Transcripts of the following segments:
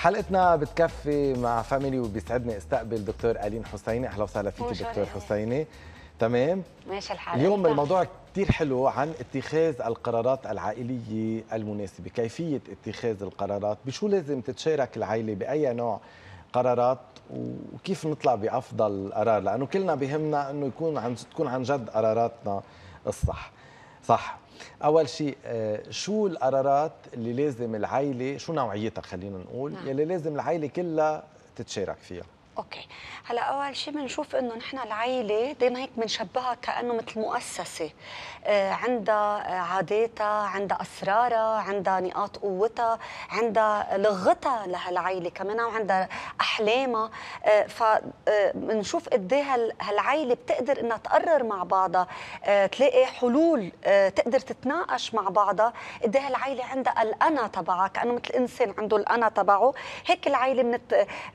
حلقتنا بتكفي مع فاميلي وبيسعدني استقبل دكتور الين حسيني اهلا وسهلا فيك دكتور حسيني تمام ماشي الحال اليوم الموضوع كثير حلو عن اتخاذ القرارات العائليه المناسبه كيفيه اتخاذ القرارات بشو لازم تتشارك العائله باي نوع قرارات وكيف نطلع بافضل قرار لانه كلنا بهمنا انه يكون عن تكون عن جد قراراتنا الصح صح اول شيء آه، شو القرارات اللي لازم العائله شو نوعيتها خلينا نقول نعم. يلي لازم العائله كلها تتشارك فيها اوكي هلا اول شيء بنشوف انه نحن العائله دائما هيك بنشبهها كانه مثل مؤسسه آه عندها عاداتها عندها اسرارها عندها نقاط قوتها عندها لغتها لهالعائله كمان وعندها احلامها آه فبنشوف آه، قد ايه هالعائله بتقدر انها تقرر مع بعضها آه تلاقي حلول آه تقدر تتناقش مع بعضها قد ايه هالعائله عندها الانا تبعها كانه مثل انسان عنده الانا تبعه هيك العائله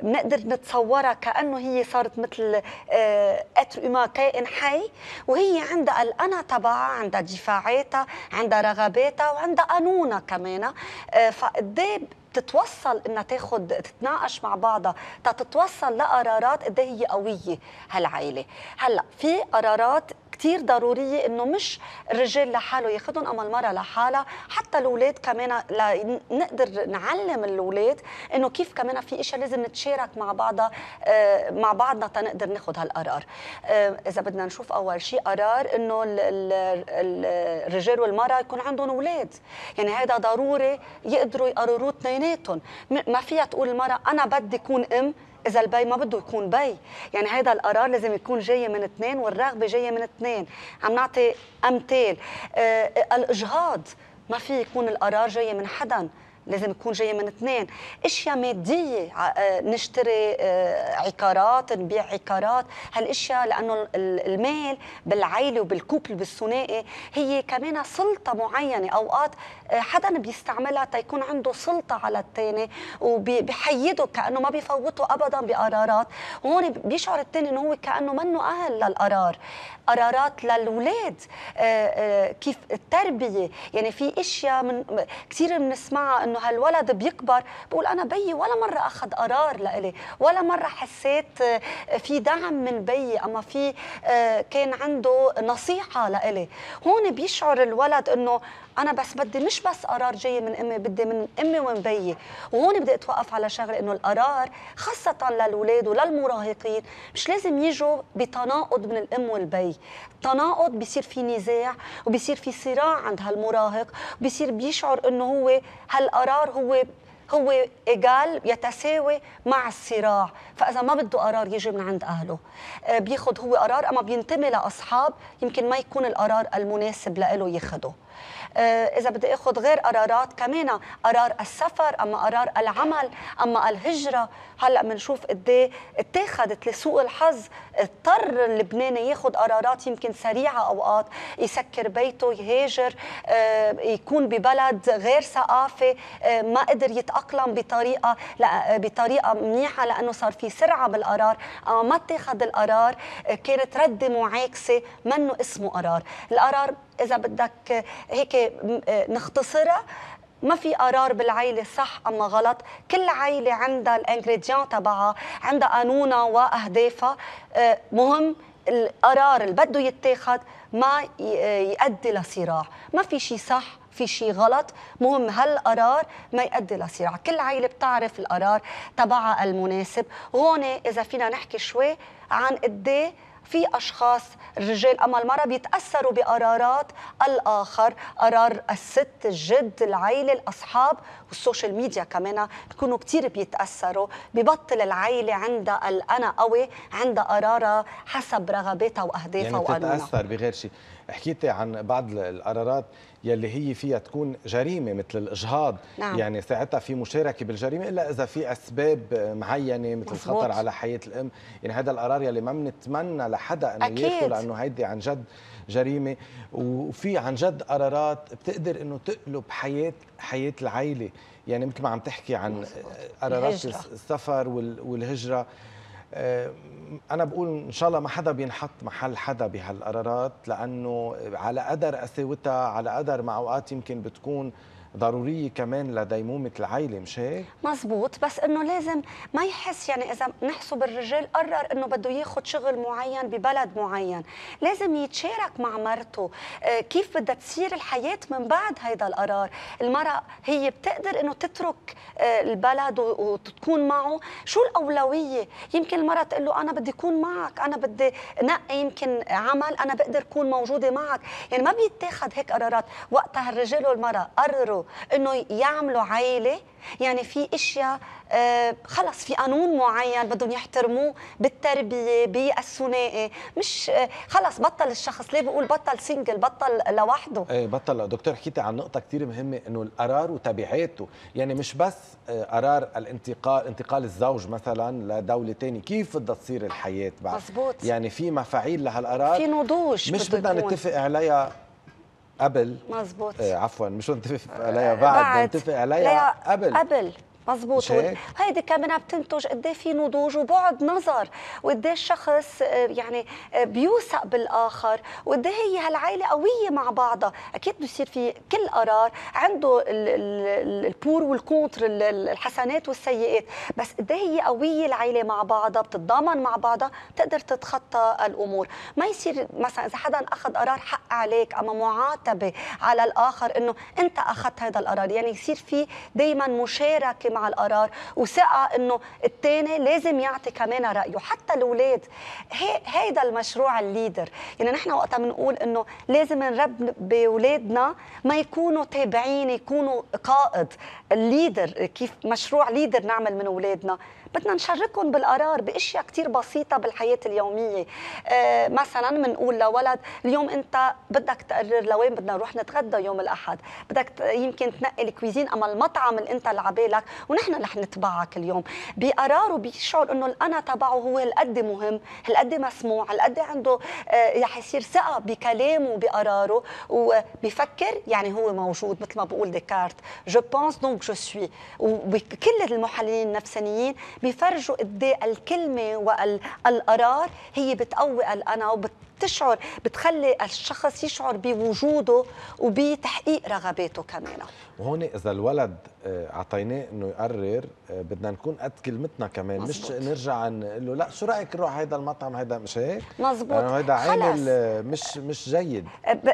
بنقدر نتصورها كانه هي صارت مثل آه، اتر اوما كائن حي وهي عندها الانا تبعها عندها دفاعاتها عندها رغباتها وعندها قانونها كمان آه، فقد إيه تتوصل انها تاخذ تتناقش مع بعضها تتوصل لقرارات قد إيه هي قويه هالعائله هلا في قرارات كثير ضروريه انه مش الرجال لحاله ياخذهم اما المراه لحالها حتى الاولاد كمان نقدر نعلم الاولاد انه كيف كمان في اشياء لازم نتشارك مع بعضها آه، مع بعضنا تنقدر ناخذ هالقرار آه، اذا بدنا نشوف اول شيء قرار انه الرجال والمراه يكون عندهم اولاد يعني هذا ضروري يقدروا يقرروا اثنيناتهم ما فيها تقول المراه انا بدي اكون ام اذا البي ما بده يكون بي يعني هذا القرار لازم يكون جاي من اثنين والرغبه جايه من اثنين عم نعطي امثال آه الاجهاض ما في يكون القرار جاي من حدا لازم يكون جاي من اثنين اشياء ماديه آه، نشتري آه، عقارات نبيع عقارات هالاشياء لانه المال بالعيله وبالكوبل بالثنائي هي كمان سلطه معينه اوقات حدا بيستعملها تيكون عنده سلطه على الثاني وبحيده كانه ما بيفوته ابدا بقرارات هون بيشعر الثاني انه هو كانه منه اهل للقرار قرارات للاولاد آه، آه، كيف التربيه يعني في اشياء من كثير بنسمعها انه هالولد بيكبر بقول انا بيي ولا مره اخذ قرار لإلي ولا مره حسيت آه، في دعم من بيي اما في كان عنده نصيحه لإلي هون بيشعر الولد انه انا بس بدي مش بس قرار جاي من امي بدي من امي ومن بيي وهون بدي اتوقف على شغله انه القرار خاصه للاولاد وللمراهقين مش لازم يجوا بتناقض من الام والبي التناقض بيصير في نزاع وبيصير في صراع عند هالمراهق بيصير بيشعر انه هو هالقرار هو هو إيجال يتساوي مع الصراع فإذا ما بده قرار يجي من عند أهله آه، بياخد هو قرار أما بينتمي لأصحاب يمكن ما يكون القرار المناسب لإله ياخده آه، اذا بدي اخذ غير قرارات كمان قرار السفر اما قرار العمل اما الهجره هلا بنشوف قد إيه اتخذت لسوء الحظ اضطر اللبناني ياخذ قرارات يمكن سريعه اوقات يسكر بيته يهاجر آه، يكون ببلد غير ثقافي آه، ما قدر يتاقلم بطريقه بطريقه منيحه لانه صار في سرعه بالقرار اما ما اتخذ القرار كانت رده معاكسه منه اسمه قرار القرار اذا بدك هيك نختصرها ما في قرار بالعائله صح اما غلط كل عائله عندها الانجريديان تبعها عندها قانونها واهدافها مهم القرار اللي بده يتاخذ ما يؤدي لصراع ما في شيء صح في شيء غلط مهم هالقرار ما يؤدي لصراع كل عائله بتعرف القرار تبعها المناسب هون اذا فينا نحكي شوي عن قد إيه في أشخاص الرجال أما المرأة بيتأثروا بقرارات الآخر قرار الست الجد العيلة الأصحاب والسوشيال ميديا كمان بيكونوا كتير بيتأثروا ببطل العيلة عندها الأنا قوي عندها قرارها حسب رغباتها وأهدافها يعني يعني بتتأثر بغير شيء حكيتي عن بعض القرارات يلي هي فيها تكون جريمه مثل الاجهاض نعم. يعني ساعتها في مشاركه بالجريمه الا اذا في اسباب معينه مثل مزبوط. خطر على حياه الام يعني هذا القرار يلي ما بنتمنى لحدا انه ياخذه لانه هيدي عن جد جريمه وفي عن جد قرارات بتقدر انه تقلب حياه حياه العائله يعني مثل ما عم تحكي عن قرارات السفر والهجره آه، انا بقول ان شاء الله ما حدا بينحط محل حدا بهالقرارات لانه على قدر قساوتها على قدر ما اوقات يمكن بتكون ضروريه كمان لديمومه العيلة مش هيك؟ مزبوط بس انه لازم ما يحس يعني اذا نحسب الرجال قرر انه بده ياخذ شغل معين ببلد معين، لازم يتشارك مع مرته، آه، كيف بدها تصير الحياه من بعد هيدا القرار، المراه هي بتقدر انه تترك آه، البلد وتكون معه، شو الاولويه؟ يمكن المراه تقول له انا بدي اكون معك، انا بدي نقي يمكن عمل، انا بقدر اكون موجوده معك، يعني ما بيتاخد هيك قرارات، وقتها الرجال والمراه قرروا انه يعملوا عائله يعني في اشياء آه، خلص في قانون معين بدهم يحترموه بالتربيه بالثنائي مش آه، خلص بطل الشخص ليه بقول بطل سنجل بطل لوحده ايه بطل دكتور حكيتي عن نقطه كثير مهمه انه القرار وتبعاته يعني مش بس آه، قرار الانتقال انتقال الزوج مثلا لدوله ثانيه كيف بدها تصير الحياه بعد مزبوط. يعني في مفاعيل لهالقرار في نضوج مش بدنا نتفق عليها قبل مظبوط آه عفوا مش هتنتفق آه، عليا بعد هتنتفق عليا قبل قبل مضبوط هيدي كمان بتنتج قد في نضوج وبعد نظر وقد الشخص آه، يعني آه، بيوثق بالاخر وقد هي هالعائله قويه مع بعضها اكيد بصير في كل قرار عنده البور والكونتر الحسنات والسيئات بس قد هي قويه العائله مع بعضها بتتضامن مع بعضها بتقدر تتخطى الامور ما يصير مثلا اذا حدا اخذ قرار حق عليك اما معاتبه على الاخر انه انت اخذت هذا القرار يعني يصير في دائما مشاركه مع القرار وثقه انه الثاني لازم يعطي كمان رايه حتى الاولاد هي هيدا المشروع الليدر يعني نحن وقتها بنقول انه لازم نربي باولادنا ما يكونوا تابعين يكونوا قائد الليدر كيف مشروع ليدر نعمل من اولادنا بدنا نشارككم بالقرار باشياء كثير بسيطه بالحياه اليوميه آه، مثلا بنقول لولد اليوم انت بدك تقرر لوين بدنا نروح نتغدى يوم الاحد بدك يمكن تنقي الكويزين اما المطعم اللي انت اللي عبالك ونحن رح نتبعك اليوم بقراره بيشعر انه الانا تبعه هو هالقد مهم هالقد مسموع هالقد عنده آه، رح يصير ثقه بكلامه وبقراره وبفكر يعني هو موجود مثل ما بقول ديكارت جو بونس دونك جو سوي وكل المحللين النفسانيين بفرجوا قد الكلمه والقرار هي بتقوي الأنا وبت بتشعر بتخلي الشخص يشعر بوجوده وبتحقيق رغباته كمان وهون اذا الولد آه، اعطيناه انه يقرر آه، بدنا نكون قد كلمتنا كمان مزبوط. مش نرجع نقول له لا شو رايك نروح هيدا المطعم هيدا مش هيك مزبوط يعني هيدا عامل آه، مش مش جيد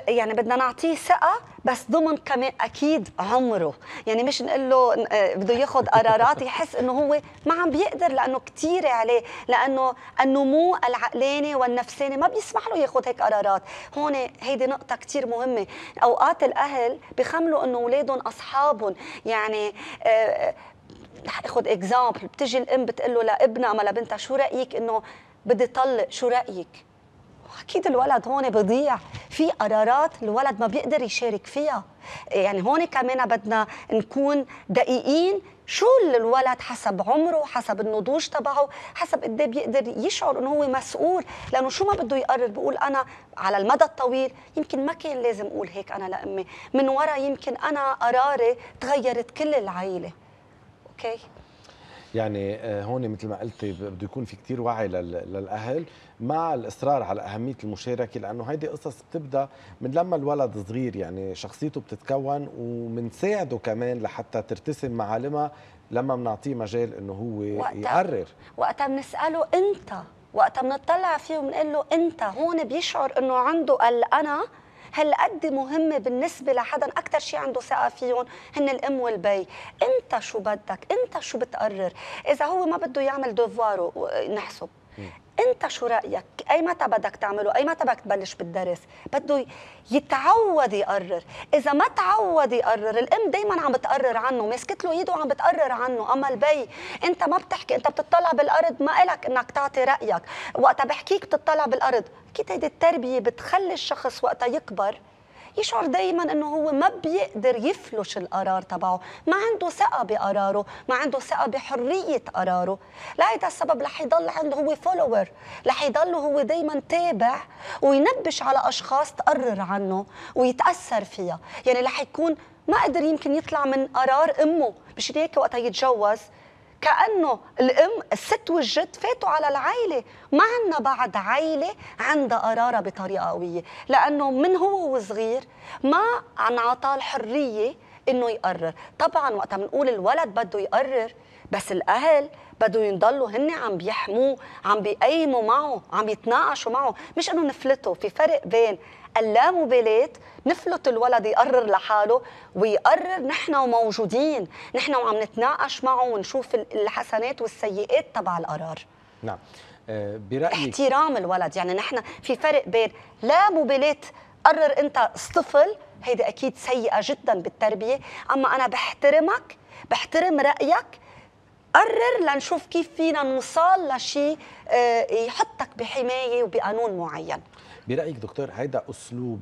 يعني بدنا نعطيه ثقه بس ضمن كمان اكيد عمره يعني مش نقول له بده ياخذ قرارات يحس انه هو ما عم بيقدر لانه كثير عليه لانه النمو العقلاني والنفساني ما بيسمح حاله ياخذ هيك قرارات هون هيدي نقطه كثير مهمه اوقات الاهل بخملوا انه اولادهم اصحابهم يعني آه، رح اخذ اكزامبل بتجي الام بتقول له لابنها ما لبنتها شو رايك انه بدي طلق شو رايك اكيد الولد هون بضيع في قرارات الولد ما بيقدر يشارك فيها يعني هون كمان بدنا نكون دقيقين شو الولد حسب عمره حسب النضوج تبعه حسب قد إيه بيقدر يشعر انه هو مسؤول لانه شو ما بده يقرر بقول انا على المدى الطويل يمكن ما كان لازم اقول هيك انا لامي من ورا يمكن انا قراري تغيرت كل العائله اوكي يعني آه، هون مثل ما قلتي بده يكون في كثير وعي للاهل مع الاصرار على اهميه المشاركه لانه هيدي قصص بتبدا من لما الولد صغير يعني شخصيته بتتكون ومنساعده كمان لحتى ترتسم معالمها لما بنعطيه مجال انه هو وقتها يقرر وقتها بنساله انت وقتها بنطلع فيه وبنقول له انت هون بيشعر انه عنده الانا هل قد مهمه بالنسبه لحدا اكثر شيء عنده ثقه فيهم هن الام والبي انت شو بدك انت شو بتقرر اذا هو ما بده يعمل دوفواره نحسب انت شو رايك اي متى بدك تعمله اي متى بدك تبلش بالدرس بده يتعود يقرر اذا ما تعود يقرر الام دائما عم بتقرر عنه ماسكت له ايده وعم بتقرر عنه اما البي انت ما بتحكي انت بتطلع بالارض ما الك انك تعطي رايك وقتها بحكيك بتطلع بالارض اكيد هيدي التربيه بتخلي الشخص وقتها يكبر يشعر دايما انه هو ما بيقدر يفلش القرار تبعه ما عنده ثقه بقراره ما عنده ثقه بحريه قراره لهيدا السبب رح يضل عنده هو فولور رح يضل هو دايما تابع وينبش على اشخاص تقرر عنه ويتاثر فيها يعني رح يكون ما قدر يمكن يطلع من قرار امه مش هيك وقتها يتجوز كأنه الأم الست والجد فاتوا على العائلة ما عندنا بعد عائلة عندها قرارة بطريقة قوية لأنه من هو وصغير ما انعطى الحرية انه يقرر طبعا وقتها بنقول الولد بده يقرر بس الاهل بدو ينضلوا هن عم بيحموه عم بيقيموا معه عم يتناقشوا معه مش انه نفلته في فرق بين اللامبالاة نفلت الولد يقرر لحاله ويقرر نحن وموجودين نحن وعم نتناقش معه ونشوف الحسنات والسيئات تبع القرار نعم آه، برايك احترام الولد يعني نحن في فرق بين لا مبالاه قرر انت اصطفل هيدي اكيد سيئه جدا بالتربيه اما انا بحترمك بحترم رايك قرر لنشوف كيف فينا نوصل لشيء آه، يحطك بحمايه وبقانون معين برايك دكتور هيدا اسلوب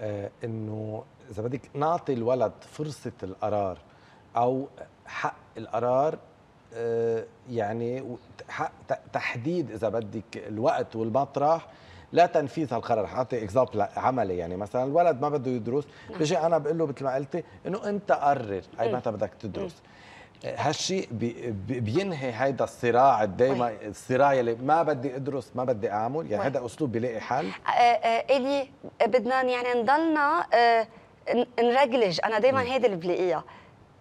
آه، انه اذا بدك نعطي الولد فرصه القرار او حق القرار آه، يعني حق تحديد اذا بدك الوقت والمطرح لا تنفيذ هالقرار حاطي اكزامبل عملي يعني مثلا الولد ما بده يدرس نعم. بيجي انا بقول له مثل ما قلتي انه انت قرر اي متى بدك تدرس هالشيء بينهي هيدا الصراع الدايما الصراع اللي ما بدي ادرس ما بدي اعمل يعني هذا اسلوب بيلاقي حل الي بدنا يعني نضلنا نرجلج انا دائما هيدي اللي بلاقيها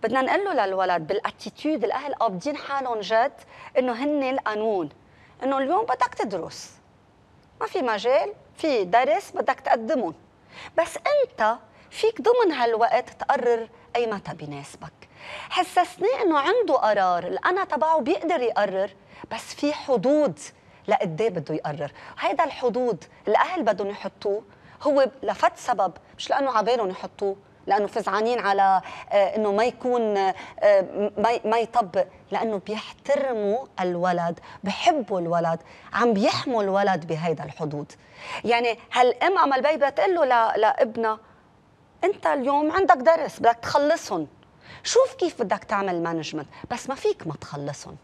بدنا نقول له للولد بالاتيتيود الاهل قابضين حالهم جد انه هن القانون انه اليوم بدك تدرس ما في مجال في درس بدك تقدمهم بس انت فيك ضمن هالوقت تقرر اي متى بيناسبك حسسناه انه عنده قرار الانا تبعه بيقدر يقرر بس في حدود لقدي بده يقرر هيدا الحدود الاهل بدهم يحطوه هو لفت سبب مش لانه عبالهم يحطوه لانه فزعانين على آه، انه ما يكون آه، ما ما يطبق لانه بيحترموا الولد بحبوا الولد عم بيحموا الولد بهيدا الحدود يعني هالام عم البي تقول له لابنها انت اليوم عندك درس بدك تخلصهم شوف كيف بدك تعمل مانجمنت بس ما فيك ما تخلصهم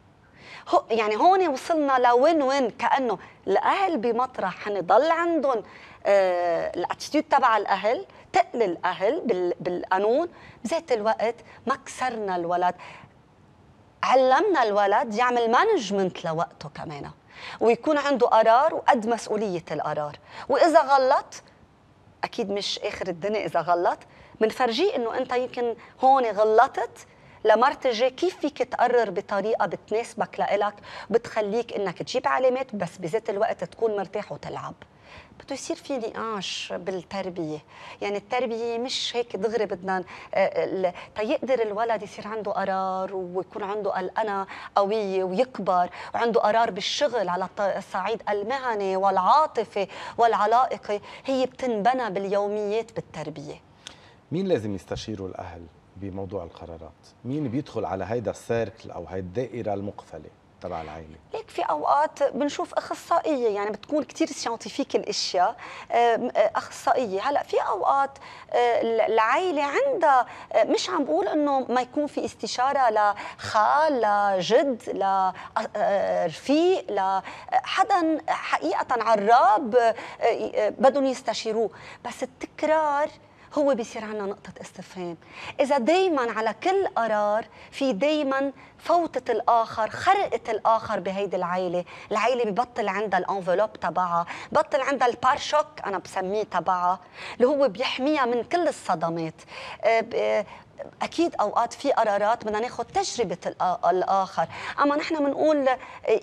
هو يعني هون وصلنا لوين وين كانه الاهل بمطرح حنضل عندهم آه الاتيتيود تبع الاهل تقل الاهل بالقانون بذات الوقت ما كسرنا الولد علمنا الولد يعمل مانجمنت لوقته كمان ويكون عنده قرار وقد مسؤوليه القرار واذا غلط اكيد مش اخر الدنيا اذا غلط بنفرجيه انه انت يمكن هون غلطت لمرت الجاي كيف فيك تقرر بطريقة بتناسبك لإلك بتخليك إنك تجيب علامات بس بذات الوقت تكون مرتاح وتلعب بده يصير في نقاش بالتربيه يعني التربيه مش هيك دغري بدنا آه، تيقدر الولد يصير عنده قرار ويكون عنده الأنا قويه ويكبر وعنده قرار بالشغل على الصعيد المهني والعاطفي والعلائقي هي بتنبنى باليوميات بالتربيه مين لازم يستشيروا الاهل بموضوع القرارات مين بيدخل على هيدا السيركل او هيدا الدائره المقفله تبع العائله ليك في اوقات بنشوف اخصائيه يعني بتكون كثير ساينتيفيك الاشياء آه، اخصائيه هلا في اوقات آه، العائله عندها آه، مش عم بقول انه ما يكون في استشاره لخال لجد لرفيق لحدا حقيقه عراب بدهم يستشيروه بس التكرار هو بيصير عنا نقطة استفهام إذا دايما على كل قرار في دايما فوتة الآخر خرقة الآخر بهيدي العيلة العيلة ببطل عندها الانفلوب تبعها بطل عندها البارشوك أنا بسميه تبعها اللي هو بيحميها من كل الصدمات آه، اكيد اوقات في قرارات بدنا ناخذ تجربه الاخر اما نحن بنقول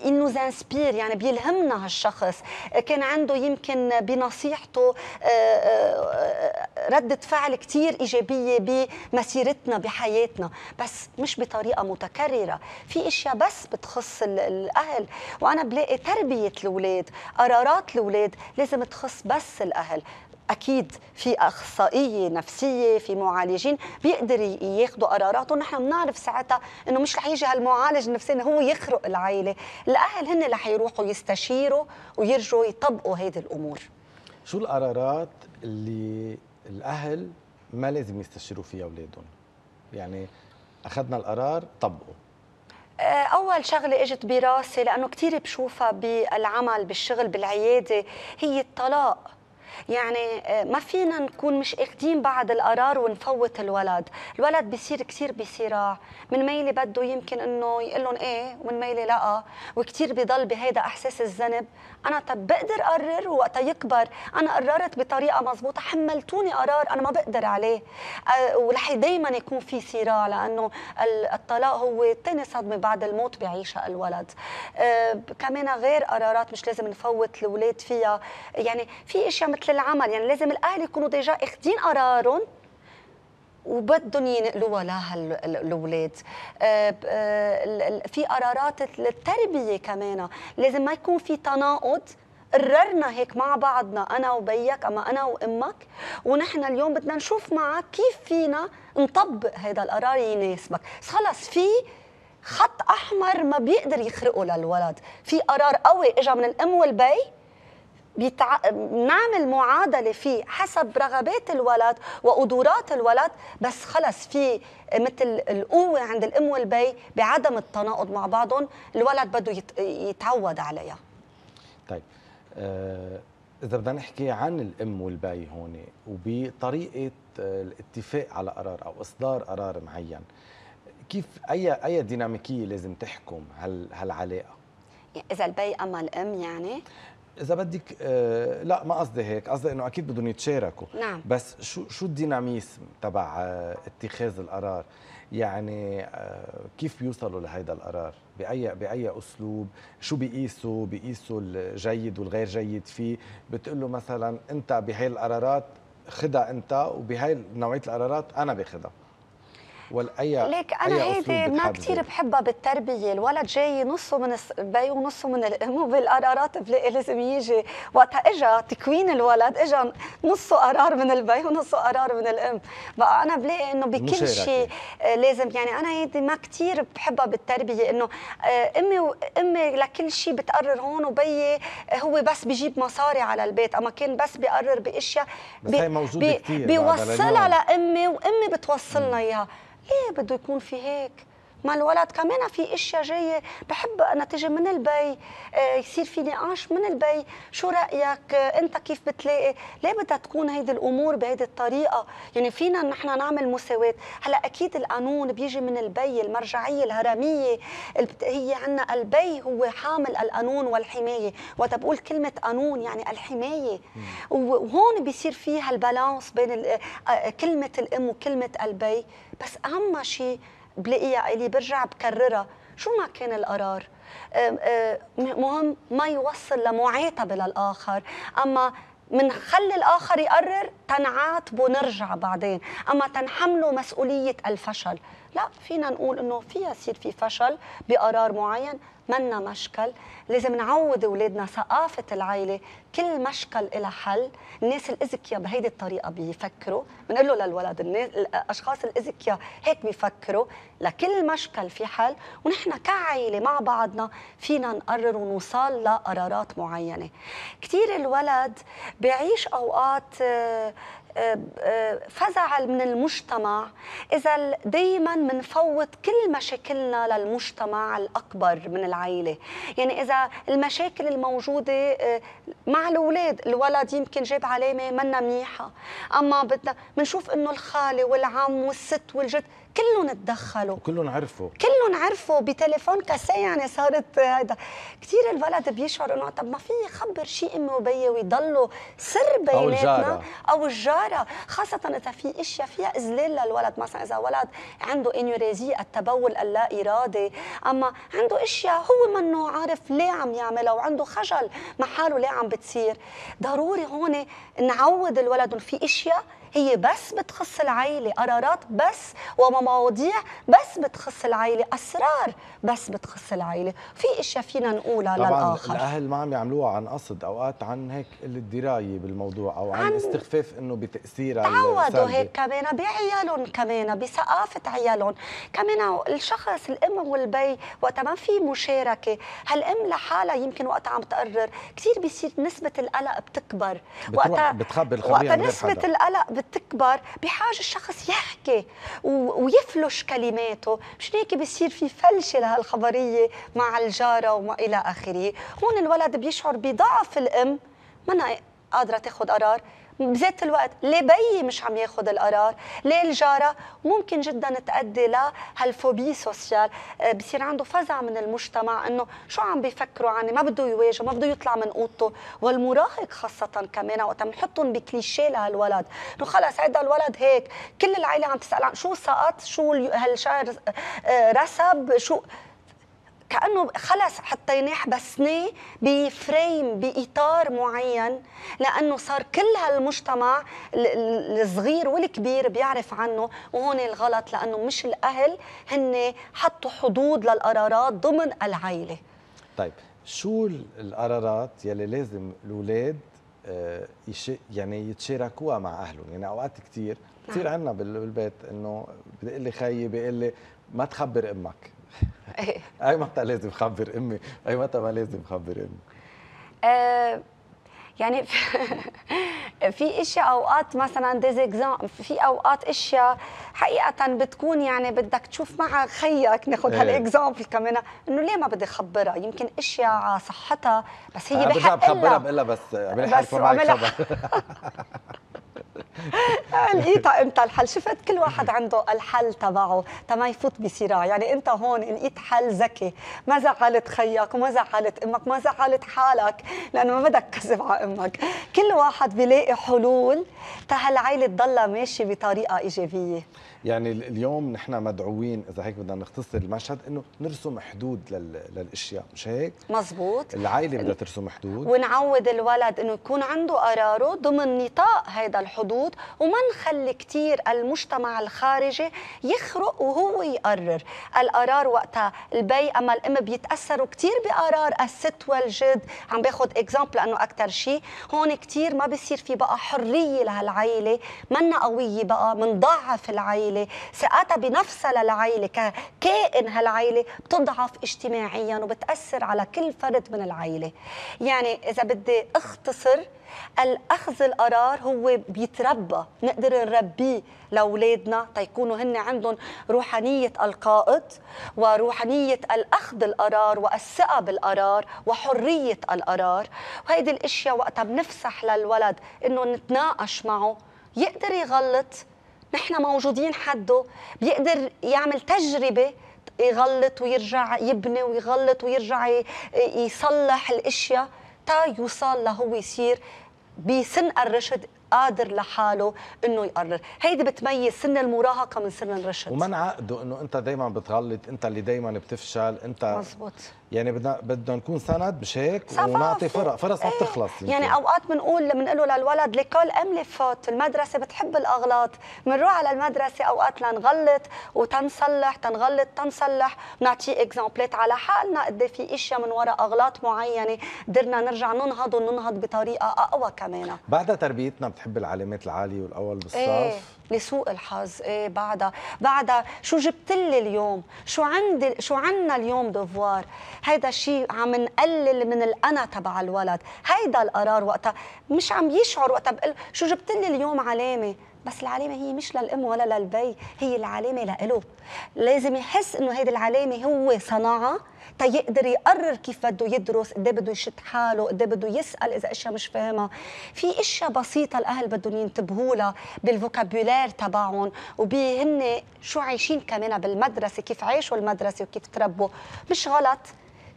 انه زانسبير يعني بيلهمنا هالشخص كان عنده يمكن بنصيحته آه، آه، ردة فعل كثير إيجابية بمسيرتنا بحياتنا بس مش بطريقة متكررة في إشياء بس بتخص الأهل وأنا بلاقي تربية الأولاد قرارات الأولاد لازم تخص بس الأهل اكيد في اخصائيه نفسيه في معالجين بيقدر ياخذوا قرارات ونحن بنعرف ساعتها انه مش رح يجي هالمعالج النفساني هو يخرق العائله الاهل هن اللي رح يروحوا يستشيروا ويرجوا يطبقوا هيدي الامور شو القرارات اللي الاهل ما لازم يستشيروا فيها اولادهم يعني اخذنا القرار طبقوا آه، اول شغله اجت براسي لانه كثير بشوفها بالعمل بالشغل بالعياده هي الطلاق يعني آه، ما فينا نكون مش اخدين بعد القرار ونفوت الولد الولد بيصير كثير بصراع من ميلي بده يمكن انه يقول لهم ايه ومن ميلي لا وكثير بضل بهيدا احساس الذنب انا طب بقدر اقرر وقتها يكبر انا قررت بطريقه مضبوطه حملتوني قرار انا ما بقدر عليه آه، ورح دائما يكون في صراع لانه الطلاق هو ثاني صدمه بعد الموت بيعيشها الولد آه، كمان غير قرارات مش لازم نفوت الاولاد فيها يعني في اشياء مثل العمل يعني لازم الاهل يكونوا ديجا اخذين قرارهم وبدهم ينقلوها الاولاد آه، آه، في قرارات التربيه كمان لازم ما يكون في تناقض قررنا هيك مع بعضنا انا وبيك اما انا وامك ونحن اليوم بدنا نشوف معك كيف فينا نطبق هذا القرار يناسبك خلص في خط احمر ما بيقدر يخرقه للولد في قرار قوي اجى من الام والبي بيتع... نعمل معادله فيه حسب رغبات الولد وقدرات الولد بس خلص في مثل القوه عند الام والبي بعدم التناقض مع بعضهم الولد بده يت... يتعود عليها طيب آه... اذا بدنا نحكي عن الام والبي هون وبطريقه آه، الاتفاق على قرار او اصدار قرار معين كيف اي اي ديناميكيه لازم تحكم هال... هالعلاقه اذا البي اما الام يعني اذا بدك آه، لا ما قصدي هيك قصدي انه اكيد بدهم يتشاركوا نعم. بس شو شو الديناميزم تبع آه، اتخاذ القرار يعني آه، كيف بيوصلوا لهيدا القرار باي باي اسلوب شو بيقيسوا بيقيسوا الجيد والغير جيد فيه بتقول له مثلا انت بهي القرارات خدها انت وبهي نوعيه القرارات انا باخذها ولا اي ليك انا هيدي ما كثير بحبها بالتربيه الولد جاي نصه من البي ونصه من الام وبالقرارات بلاقي لازم يجي وقتها اجى تكوين الولد اجى نصه قرار من البي ونصه قرار من الام بقى انا بلاقي انه بكل شيء آه، لازم يعني انا هيدي ما كثير بحبها بالتربيه انه آه، امي امي لكل شيء بتقرر هون وبيي آه، هو بس بجيب مصاري على البيت اما كان بس بقرر باشياء بس بي هي موجوده بي بيوصلها لامي وامي بتوصلنا اياها ليه بده يكون في هيك مع الولد كمان في اشياء جايه بحب انا تجي من البي آه، يصير في نقاش من البي شو رايك آه، انت كيف بتلاقي ليه بدها تكون هيدي الامور بهيدي الطريقه يعني فينا نحن نعمل مساواه هلا اكيد القانون بيجي من البي المرجعيه الهرميه هي عندنا البي هو حامل القانون والحمايه وقت بقول كلمه قانون يعني الحمايه وهون بيصير فيها البالانس بين آه، كلمه الام وكلمه البي بس اهم شيء بلاقيها الي برجع بكررها شو ما كان القرار أه، مهم ما يوصل لمعاتبه للاخر اما منخلي الاخر يقرر تنعاتبه ونرجع بعدين اما تنحمله مسؤوليه الفشل لا فينا نقول انه فيها يصير في فشل بقرار معين منا مشكل لازم نعود اولادنا ثقافه العائله كل مشكل لها حل الناس الاذكياء بهيدي الطريقه بيفكروا بنقول له للولد الناس الاشخاص الاذكياء هيك بيفكروا لكل مشكل في حل ونحن كعائله مع بعضنا فينا نقرر ونوصل لقرارات معينه كثير الولد بيعيش اوقات آه، فزع من المجتمع إذا دايما بنفوت كل مشاكلنا للمجتمع الأكبر من العائلة يعني إذا المشاكل الموجودة آه، مع الأولاد الولد يمكن جاب علامة منا منيحة أما بدنا بنشوف إنه الخالة والعم والست والجد كلهم تدخلوا كلهم عرفوا كلهم عرفوا بتليفون كاسيه يعني صارت هيدا كثير الولد بيشعر انه طب ما في خبر شيء امي وبيي ويضلوا سر بيناتنا او الجاره خاصه اذا في اشياء فيها اذلال للولد مثلا اذا ولد عنده انيوريزي التبول اللا ارادي اما عنده اشياء هو منه عارف ليه عم يعملها وعنده خجل مع حاله ليه عم بتصير ضروري هون نعود الولد في اشياء هي بس بتخص العيلة قرارات بس ومواضيع بس بتخص العيلة أسرار بس بتخص العيلة في أشياء فينا نقولها طبعاً للآخر الأهل ما عم يعملوها عن قصد أوقات عن هيك الدراية بالموضوع أو عن, عن استخفاف إنه بتأثيرها تعودوا هيك كمان بعيالهم كمان بثقافة عيالهم كمان الشخص الأم والبي وقتها ما في مشاركة هالأم لحالها يمكن وقتها عم تقرر كثير بيصير نسبة القلق بتكبر وقتها بتخبي الخبية وقتها نسبة القلق تكبر بحاجه الشخص يحكي ويفلش كلماته مش هيك بصير في فلشه لهالخبريه مع الجاره والى اخره هون الولد بيشعر بضعف الام ما قادره تاخذ قرار بذات الوقت ليه بيي مش عم ياخذ القرار ليه الجاره ممكن جدا تؤدي لهالفوبي سوسيال آه، بصير عنده فزع من المجتمع انه شو عم بيفكروا عني ما بده يواجه ما بده يطلع من اوضته والمراهق خاصه كمان وقت بنحطهم بكليشيه لهالولد انه خلص هذا الولد هيك كل العائله عم تسال عن شو سقط شو هالشهر آه، رسب شو كانه خلص حطيناه حبسناه بفريم باطار معين لانه صار كل هالمجتمع الصغير والكبير بيعرف عنه وهون الغلط لانه مش الاهل هن حطوا حدود للقرارات ضمن العائله طيب شو القرارات يلي لازم الاولاد آه، يعني يتشاركوها مع اهلهم يعني اوقات كثير كثير عندنا نعم. بالبيت انه اقول لي خيي بيقول لي ما تخبر امك ايه. اي متى لازم خبر امي اي متى ما لازم خبر امي أه يعني في اشياء اوقات مثلا في اوقات اشياء حقيقه بتكون يعني بدك تشوف مع خيك ناخذ إيه. هالاكزامبل كمان انه ليه ما بدي خبرها يمكن اشياء على صحتها بس هي بحق بخبرها بقول لها بس اعملي حالك ما معك لقيتها يعني إيه امتى الحل شفت كل واحد عنده الحل تبعه تما يفوت بصراع يعني انت هون لقيت حل ذكي ما زعلت خيك وما زعلت امك ما زعلت حالك لانه ما بدك كذب على امك كل واحد بيلاقي حلول تهالعيلة تضلها ماشيه بطريقه ايجابيه يعني اليوم نحن مدعوين اذا هيك بدنا نختصر المشهد انه نرسم حدود لل... للاشياء مش هيك مزبوط العائله بدها ترسم حدود ونعود الولد انه يكون عنده قراره ضمن نطاق هيدا الحدود وما نخلي كثير المجتمع الخارجي يخرق وهو يقرر القرار وقتها البي اما الام بيتاثروا كثير بقرار الست والجد عم باخذ اكزامبل لانه اكثر شيء هون كثير ما بصير في بقى حريه لهالعائله منا قويه بقى منضعف العائله العيلة ثقتها بنفسها للعيلة ككائن هالعيلة بتضعف اجتماعيا وبتأثر على كل فرد من العيلة يعني إذا بدي اختصر الأخذ القرار هو بيتربى نقدر نربيه لأولادنا تيكونوا هن عندهم روحانية القائد وروحانية الأخذ القرار والثقة بالقرار وحرية القرار وهيدي الأشياء وقتها بنفسح للولد إنه نتناقش معه يقدر يغلط نحن موجودين حده بيقدر يعمل تجربه يغلط ويرجع يبني ويغلط ويرجع يصلح الاشياء تا يوصل لهو يصير بسن الرشد قادر لحاله انه يقرر هيدي بتميز سن المراهقه من سن الرشد ومن عقده انه انت دائما بتغلط انت اللي دائما بتفشل انت مزبوط يعني بدنا بدنا نكون سند مش هيك ونعطي فرق فرص ما إيه. بتخلص ايه. يعني اوقات بنقول بنقول له للولد ليكول ام لي فوت المدرسه بتحب الاغلاط بنروح على المدرسه اوقات لنغلط وتنصلح تنغلط تنصلح بنعطيه اكزامبلات على حالنا قد إيه في اشياء من وراء اغلاط معينه قدرنا نرجع ننهض وننهض بطريقه اقوى كمان بعد تربيتنا بتحب بتحب العلامات العاليه والاول بالصف ايه لسوء الحظ ايه بعدها بعدها شو جبت لي اليوم شو عندي شو عندنا اليوم دوفوار هيدا الشيء عم نقلل من الانا تبع الولد هيدا القرار وقتها مش عم يشعر وقتها بقول شو جبت لي اليوم علامه بس العلامه هي مش للام ولا للبي هي العلامه لإله لازم يحس انه هيدي العلامه هو صنعها تيقدر يقرر كيف بده يدرس قد إيه بده يشد حاله قد إيه بده يسال اذا اشياء مش فاهمها في اشياء بسيطه الاهل بدهم ينتبهوا لها بالفوكابولير تبعهم وبهن شو عايشين كمان بالمدرسه كيف عاشوا المدرسه وكيف تربوا مش غلط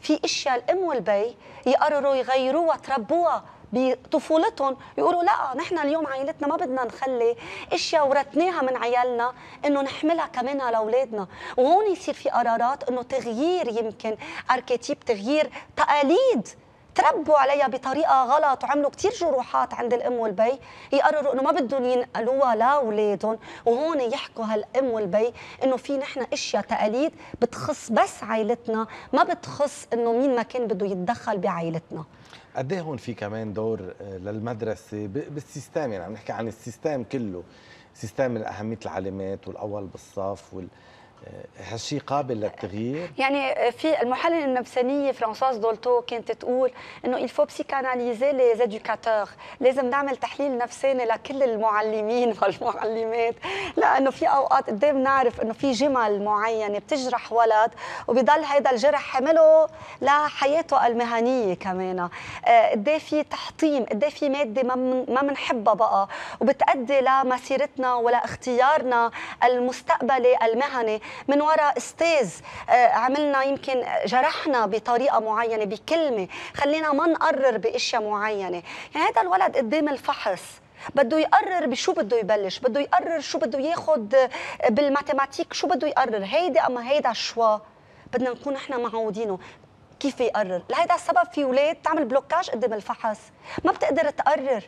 في اشياء الام والبي يقرروا يغيروها تربوها بطفولتهم يقولوا لا نحن اليوم عائلتنا ما بدنا نخلي اشياء ورثناها من عيالنا انه نحملها كمان على اولادنا وهون يصير في قرارات انه تغيير يمكن اركيتيب تغيير تقاليد تربوا عليها بطريقة غلط وعملوا كثير جروحات عند الأم والبي يقرروا أنه ما بدهم ينقلوها لأولادهم وهون يحكوا هالأم والبي أنه في نحن أشياء تقاليد بتخص بس عائلتنا ما بتخص أنه مين ما كان بده يتدخل بعائلتنا قد ايه هون في كمان دور آه، للمدرسه بالسيستم يعني عم نحكي عن السيستم كله سيستم اهميه العلامات والاول بالصف وال هالشيء قابل للتغيير؟ يعني في المحلله النفسانيه فرانسواز دولتو كانت تقول انه الفو بسيكاناليزي لي زيدوكاتور، لازم نعمل تحليل نفساني لكل المعلمين والمعلمات، لانه في اوقات قد نعرف انه في جمل معينه بتجرح ولد وبيضل هذا الجرح حمله لحياته المهنيه كمان، آه، قد إيه في تحطيم، قد إيه في ماده ما ما بنحبها بقى وبتادي لمسيرتنا ولا اختيارنا المستقبلي المهني من وراء استاذ آه، عملنا يمكن جرحنا بطريقه معينه بكلمه خلينا ما نقرر باشياء معينه يعني هذا الولد قدام الفحص بده يقرر بشو بده يبلش بده يقرر شو بده ياخذ آه، بالماتيماتيك شو بده يقرر هيدي اما هيدا الشوا بدنا نكون نحن معودينه كيف يقرر لهذا السبب في ولاد تعمل بلوكاج قدام الفحص ما بتقدر تقرر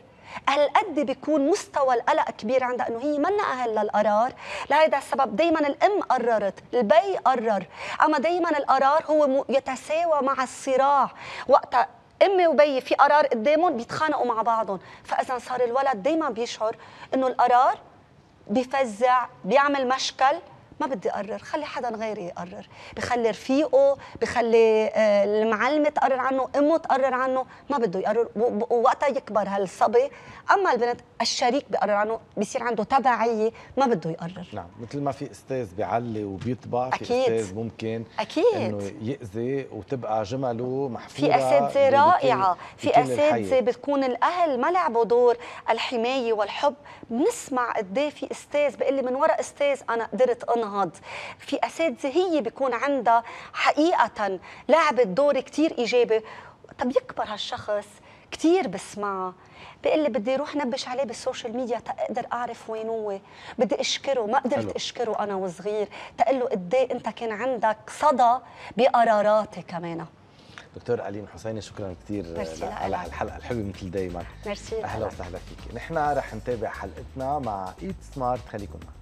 هالقد بيكون مستوى القلق كبير عندها انه هي منا اهل للقرار لهذا السبب دائما الام قررت البي قرر اما دائما القرار هو يتساوى مع الصراع وقتها امي وبي في قرار قدامهم بيتخانقوا مع بعضهم فاذا صار الولد دائما بيشعر انه القرار بفزع بيعمل مشكل ما بدي اقرر خلي حدا غيري يقرر بخلي رفيقه بخلي آه، المعلمه تقرر عنه امه تقرر عنه ما بده يقرر ووقتها يكبر هالصبي اما البنت الشريك بقرر عنه بصير عنده تبعيه ما بده يقرر نعم مثل ما في استاذ بيعلي وبيطبع في استاذ ممكن اكيد انه ياذي وتبقى جمله محفوظه في اساتذه رائعه في اساتذه بتكون الاهل ما لعبوا دور الحمايه والحب بنسمع قد إيه في استاذ بيقول لي من وراء استاذ انا قدرت أنا نهض في اساتذه هي بيكون عندها حقيقه لعبت دور كثير ايجابي طب يكبر هالشخص كثير بسمعها بيقول لي بدي اروح نبش عليه بالسوشيال ميديا تقدر اعرف وين هو بدي اشكره ما قدرت حلو. اشكره انا وصغير تقول له قد إيه انت كان عندك صدى بقراراتي كمان دكتور الين حسيني شكرا كثير على الحلقه الحلوه مثل دايما ميرسي اهلا وسهلا فيك نحن رح نتابع حلقتنا مع ايت سمارت خليكم معنا